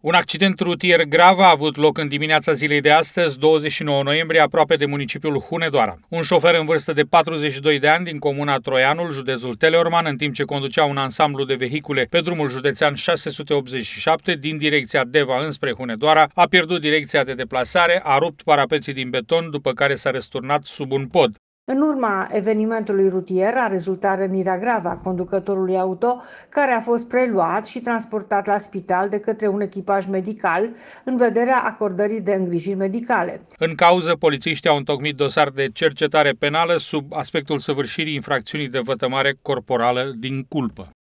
Un accident rutier grav a avut loc în dimineața zilei de astăzi, 29 noiembrie, aproape de municipiul Hunedoara. Un șofer în vârstă de 42 de ani din comuna Troianul, județul Teleorman, în timp ce conducea un ansamblu de vehicule pe drumul județean 687 din direcția Deva înspre Hunedoara, a pierdut direcția de deplasare, a rupt parapeții din beton, după care s-a răsturnat sub un pod. În urma evenimentului rutier a rezultat rănirea gravă a conducătorului auto, care a fost preluat și transportat la spital de către un echipaj medical în vederea acordării de îngrijiri medicale. În cauză, polițiștii au întocmit dosar de cercetare penală sub aspectul săvârșirii infracțiunii de vătămare corporală din culpă.